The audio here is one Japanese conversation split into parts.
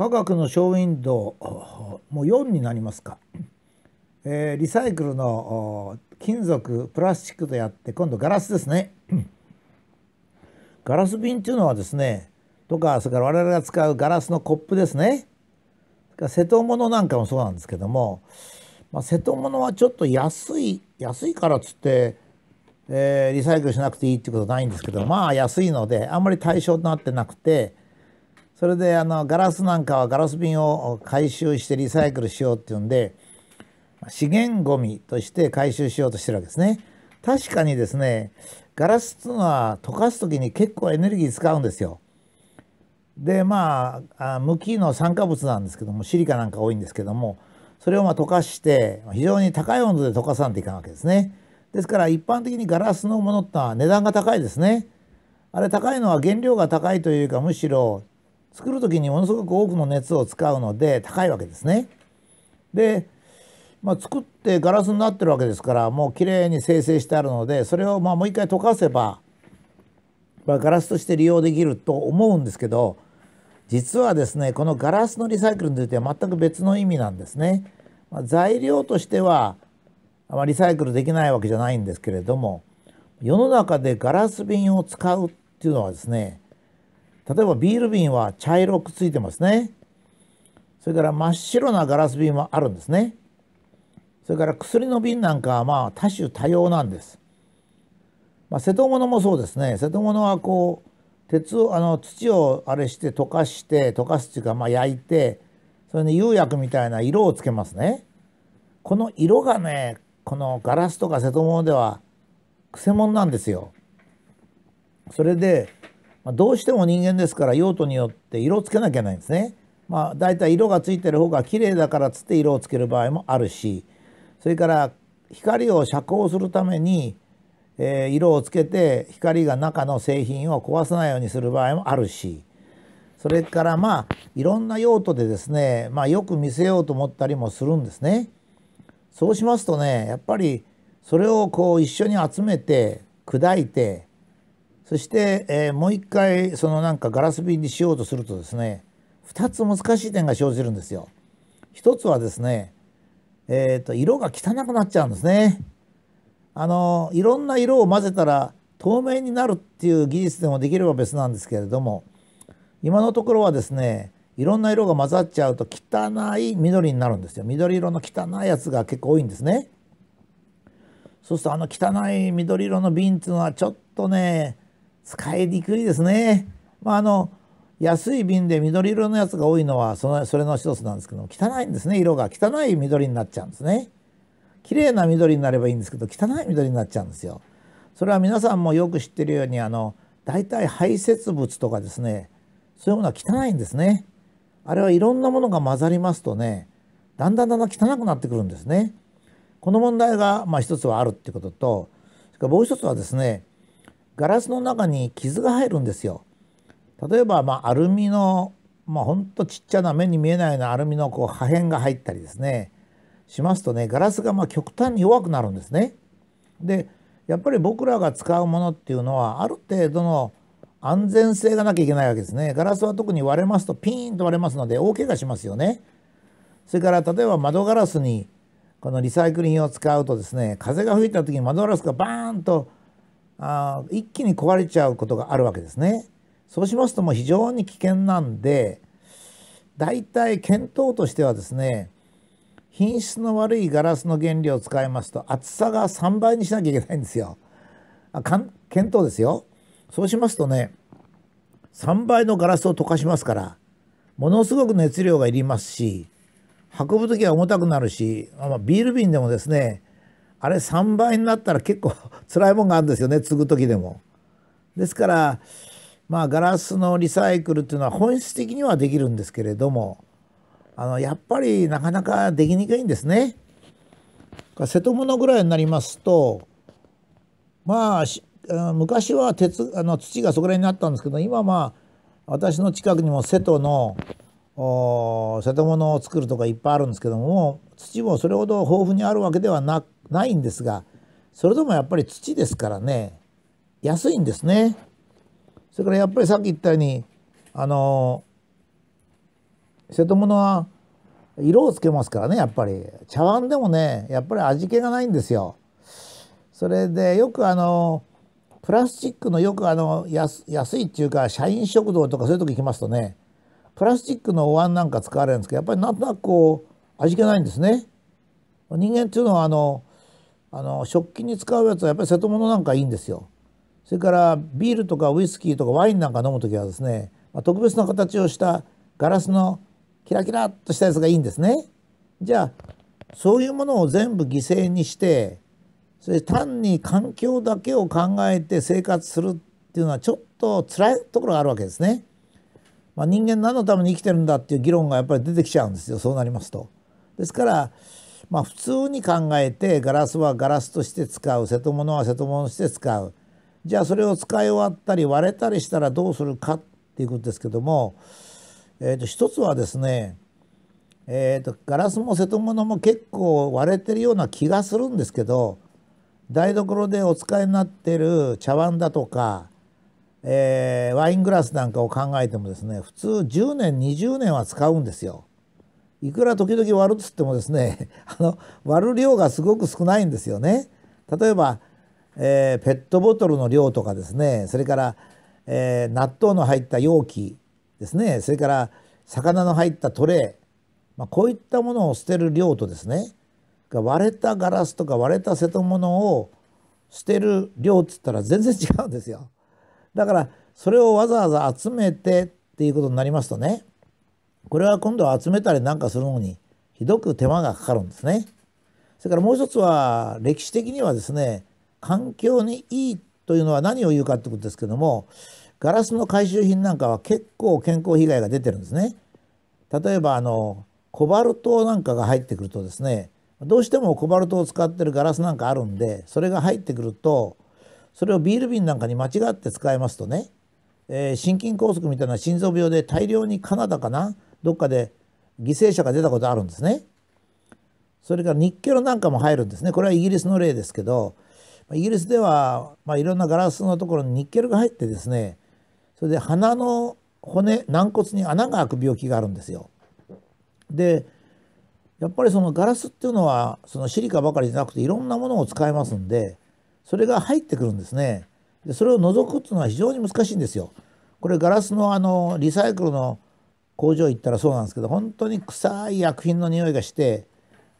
科学のショーウィンドウもう4になりますか、えー、リサイクルの金属プラスチックとやって今度ガラスですね ガラス瓶っていうのはですねとかそれから我々が使うガラスのコップですね瀬戸物なんかもそうなんですけども、まあ、瀬戸物はちょっと安い安いからっつってえー、リサイクルしなくていいってことはないんですけどまあ安いのであんまり対象となってなくてそれであのガラスなんかはガラス瓶を回収してリサイクルしようっていうんで資源ごみとして回収しようとしてるわけですね。確かにですねガラスっていうのは溶かす時に結構エネルギー使うんですよ。でまあ無機の酸化物なんですけどもシリカなんか多いんですけどもそれをま溶かして非常に高い温度で溶かさんといかんわけですね。ですから一般的にガラスのものってのは値段が高いですね。あれ高いのは原料が高いというかむしろ作る時にものすごく多くの熱を使うので高いわけですね。で、まあ、作ってガラスになってるわけですからもう綺麗に生成してあるのでそれをまあもう一回溶かせば、まあ、ガラスとして利用できると思うんですけど実はですねこのガラスのリサイクルについては全く別の意味なんですね。まあ、材料としてはあまりリサイクルできないわけじゃないんですけれども世の中でガラス瓶を使うっていうのはですね例えばビール瓶は茶色くついてますねそれから真っ白なガラス瓶もあるんですねそれから薬の瓶なんかはまあ多種多様なんです、まあ、瀬戸物もそうですね瀬戸物はこう鉄をあの土をあれして溶かして溶かすっていうかまあ焼いてそれに釉薬みたいな色をつけますねこの色がねこのガラスとか瀬戸物ではくせ者なんですよそれでまあ、どうしても人間ですから用途によって色をつけなきゃないんですね。まあ、だいたい色がついてる方が綺麗だからつって色をつける場合もあるしそれから光を遮光するために、えー、色をつけて光が中の製品を壊さないようにする場合もあるしそれからまあいろんな用途でですね、まあ、よく見せようと思ったりもするんですね。そうしますとねやっぱりそれをこう一緒に集めて砕いてそして、えー、もう一回そのなんかガラス瓶にしようとするとですね2つ難しい点が生じるんですよ。一つはですね、えーと、と色が汚くなっちゃうんですね。あのいろんな色を混ぜたら透明になるっていう技術でもできれば別なんですけれども今のところはですねいろんな色が混ざっちゃうと汚い緑になるんですよ緑色の汚いやつが結構多いんですねそうするとあの汚い緑色の瓶っていうのはちょっとね使いにくいですね。まあ、あの安い瓶で緑色のやつが多いのはそのそれの一つなんですけど汚いんですね色が汚い緑になっちゃうんですね綺麗な緑になればいいんですけど汚い緑になっちゃうんですよそれは皆さんもよく知ってるようにあの大体排泄物とかですねそういうものは汚いんですねあれはいろんなものが混ざりますとねだんだんだんだん汚くなってくるんですねこの問題がまあ一つはあるってこととかもう一つはですねガラスの中に傷が入るんですよ。例えば、まあ、アルミの、まあ、ほんとちっちゃな目に見えないようなアルミのこう破片が入ったりですねしますとねガラスがま極端に弱くなるんですね。でやっぱり僕らが使うものっていうのはある程度の安全性がなきゃいけないわけですね。ガラスは特に割れますとピーンと割れますので大怪我しますよね。それから例えば窓ガラスにこのリサイクル品を使うとですね風が吹いた時に窓ガラスがバーンとあ一気に壊れちゃうことがあるわけですね。そうしますともう非常に危険なんで大体検討としてはですね品質の悪いガラスの原料を使いますと厚さが3倍にしなきゃいけないんですよ。あかん検討ですよ。そうしますとね3倍のガラスを溶かしますからものすごく熱量がいりますし運ぶ時は重たくなるし、まあ、ビール瓶でもですねあれ3倍になったら結構辛いもんがあるんですよね継ぐ時でも。ですからまあガラスのリサイクルっていうのは本質的にはできるんですけれどもあのやっぱりなかなかできにくいんですね。瀬戸物ぐらいになりますとまあ昔は鉄あの土がそこら辺になったんですけど今まあ私の近くにも瀬戸の瀬戸物を作るとかいっぱいあるんですけども土もそれほど豊富にあるわけではなないんですがそれでもやっぱり土ですからね安いんですね。それからやっぱりさっき言ったようにあの瀬戸物は色をつけますからねやっぱり茶碗でもねやっぱり味気がないんですよ。それでよくあのプラスチックのよくあの安いっていうか社員食堂とかそういう時こ行きますとねプラスチックのお椀なんか使われるんですけどやっぱりなんとなくこう味気ないんですね。人間っていうのはあのあの食器に使うやつはやっぱり瀬戸物なんかいいんですよ。それからビールとかウイスキーとかワインなんか飲む時はですね、まあ、特別な形をしたガラスのキラキラっとしたやつがいいんですね。じゃあそういうものを全部犠牲にしてそれ単に環境だけを考えて生活するっていうのはちょっと辛いところがあるわけですね。まあ、人間何のために生きてるんだっていう議論がやっぱり出てきちゃうんですよそうなりますと。ですからまあ、普通に考えてガラスはガラスとして使う瀬戸物は瀬戸物として使うじゃあそれを使い終わったり割れたりしたらどうするかっていうことですけども、えー、と一つはですね、えー、とガラスも瀬戸物も結構割れてるような気がするんですけど台所でお使いになってる茶碗だとか、えー、ワイングラスなんかを考えてもですね普通10年20年は使うんですよ。いくら時々割るっつってもですね あの割る量がすごく少ないんですよね。例えば、えー、ペットボトルの量とかですねそれから、えー、納豆の入った容器ですねそれから魚の入ったトレー、まあ、こういったものを捨てる量とですね割れたガラスとか割れた瀬戸物を捨てる量っつったら全然違うんですよ。だからそれをわざわざ集めてっていうことになりますとねこれは今度は集めたりなんかするのにひどく手間がかかるんですね。それからもう一つは歴史的にはですね環境にいいというのは何を言うかってことですけどもガラスの回収品なんかは結構健康被害が出てるんですね。例えばあのコバルトなんかが入ってくるとですねどうしてもコバルトを使ってるガラスなんかあるんでそれが入ってくるとそれをビール瓶なんかに間違って使えますとね、えー、心筋梗塞みたいな心臓病で大量にカナダかなどっかで犠牲者が出たことあるんですね。それからニッケルなんかも入るんですね。これはイギリスの例ですけど、イギリスでは、まあ、いろんなガラスのところにニッケルが入ってですね、それで鼻の骨、軟骨に穴が開く病気があるんですよ。で、やっぱりそのガラスっていうのは、そのシリカばかりじゃなくていろんなものを使えますんで、それが入ってくるんですね。で、それを除くっていうのは非常に難しいんですよ。これガラスのあのリサイクルの工場行ったらそうなんですけど本当に臭い薬品の匂いがして、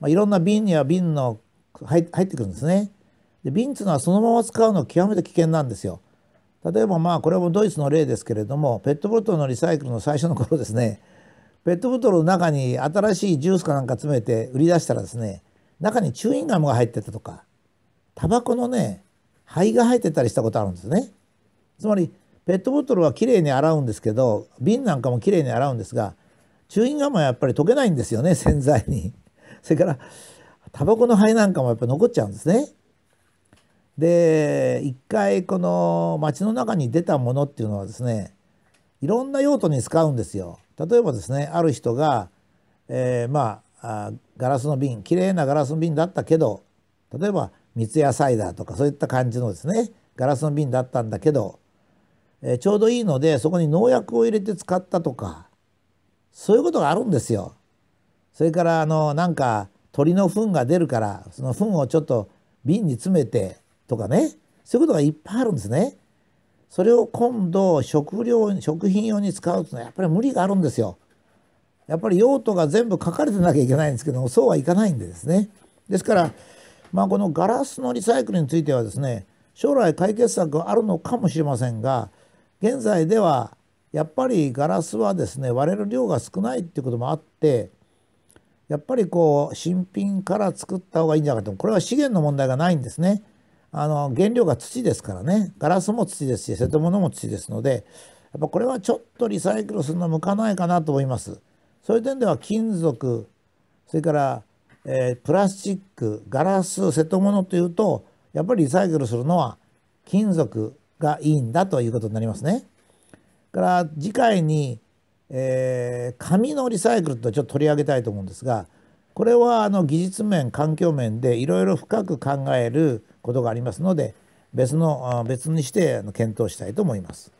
まあ、いろんな瓶には瓶の入ってくるんですね。で瓶っていうのはそのまま使うの極めて危険なんですよ。例えばまあこれもドイツの例ですけれどもペットボトルのリサイクルの最初の頃ですねペットボトルの中に新しいジュースかなんか詰めて売り出したらですね中にチューインガムが入ってたとかタバコのね灰が入ってたりしたことあるんですね。つまりペットボトルはきれいに洗うんですけど瓶なんかもきれいに洗うんですがチューインガムはやっぱり溶けないんですよね洗剤に。それからタバコの灰なんかもやっぱ残っちゃうんですね。で一回この街の中に出たものっていうのはですねいろんな用途に使うんですよ。例えばですねある人が、えー、まあガラスの瓶きれいなガラスの瓶だったけど例えば三ツ矢サイダーとかそういった感じのですねガラスの瓶だったんだけどえー、ちょうどいいのでそこに農薬を入れて使ったとかそういうことがあるんですよ。それからあのなんか鳥の糞が出るからその糞をちょっと瓶に詰めてとかねそういうことがいっぱいあるんですね。それを今度食料食品用に使うというのはやっぱり無理があるんですよ。やっぱり用途が全部書かれてなきゃいけないんですけどもそうはいかないんでですね。ですから、まあ、このガラスのリサイクルについてはですね将来解決策があるのかもしれませんが現在ではやっぱりガラスはですね割れる量が少ないっていうこともあってやっぱりこう新品から作った方がいいんじゃなくてもこれは資源の問題がないんですね。あの原料が土ですからねガラスも土ですし瀬戸物も土ですのでやっぱこれはちょっとリサイクルするの向かないかなと思います。そういう点では金属それから、えー、プラスチックガラス瀬戸物というとやっぱりリサイクルするのは金属がいいんだということになりますね。から次回に、えー、紙のリサイクルとちょっと取り上げたいと思うんですがこれはあの技術面環境面でいろいろ深く考えることがありますので別の別にして検討したいと思います。